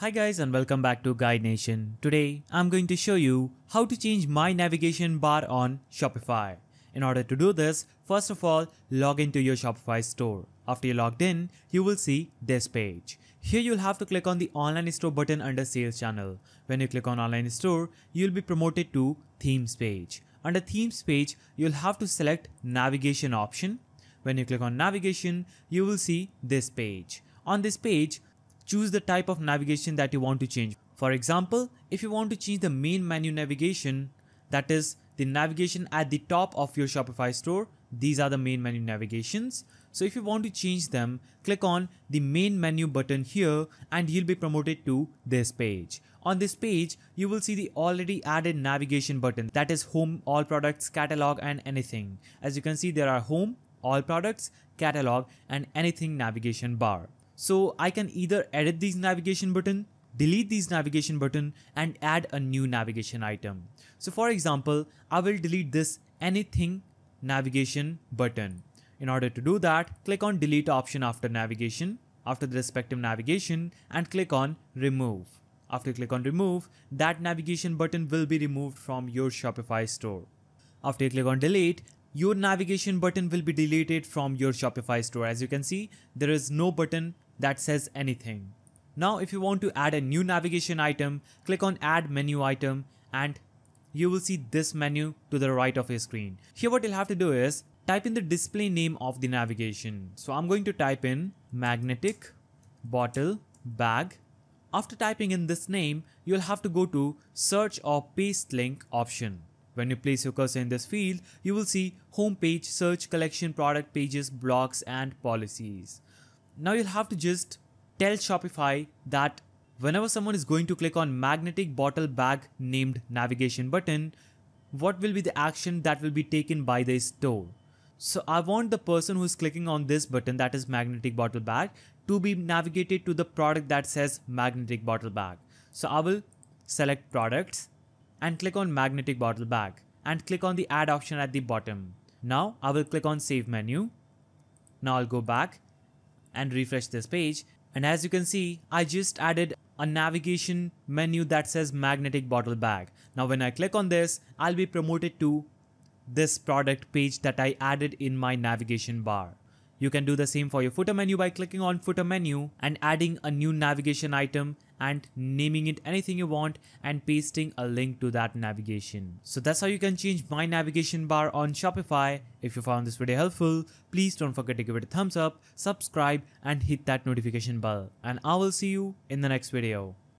Hi guys and welcome back to Guide Nation. Today I'm going to show you how to change my navigation bar on Shopify. In order to do this, first of all, log into your Shopify store. After you logged in, you will see this page. Here you'll have to click on the online store button under sales channel. When you click on online store, you'll be promoted to themes page. Under themes page, you'll have to select navigation option. When you click on navigation, you will see this page. On this page, choose the type of navigation that you want to change. For example, if you want to change the main menu navigation, that is the navigation at the top of your Shopify store, these are the main menu navigations. So if you want to change them, click on the main menu button here and you'll be promoted to this page. On this page, you will see the already added navigation button that is home, all products, catalog and anything. As you can see, there are home, all products, catalog and anything navigation bar. So I can either edit these navigation button, delete these navigation button and add a new navigation item. So for example, I will delete this anything navigation button. In order to do that, click on delete option after navigation, after the respective navigation and click on remove. After click on remove, that navigation button will be removed from your Shopify store. After you click on delete, your navigation button will be deleted from your Shopify store. As you can see, there is no button that says anything. Now if you want to add a new navigation item, click on add menu item and you will see this menu to the right of your screen. Here what you'll have to do is type in the display name of the navigation. So I'm going to type in magnetic bottle bag. After typing in this name, you'll have to go to search or paste link option. When you place your cursor in this field, you will see homepage, search, collection, product pages, blogs and policies. Now you'll have to just tell Shopify that whenever someone is going to click on magnetic bottle bag named navigation button, what will be the action that will be taken by the store? So I want the person who is clicking on this button that is magnetic bottle bag to be navigated to the product that says magnetic bottle bag. So I will select products and click on magnetic bottle bag and click on the add option at the bottom. Now I will click on save menu. Now I'll go back and refresh this page. And as you can see, I just added a navigation menu that says magnetic bottle bag. Now when I click on this, I'll be promoted to this product page that I added in my navigation bar. You can do the same for your footer menu by clicking on footer menu and adding a new navigation item and naming it anything you want and pasting a link to that navigation. So that's how you can change my navigation bar on Shopify. If you found this video helpful, please don't forget to give it a thumbs up, subscribe and hit that notification bell. And I will see you in the next video.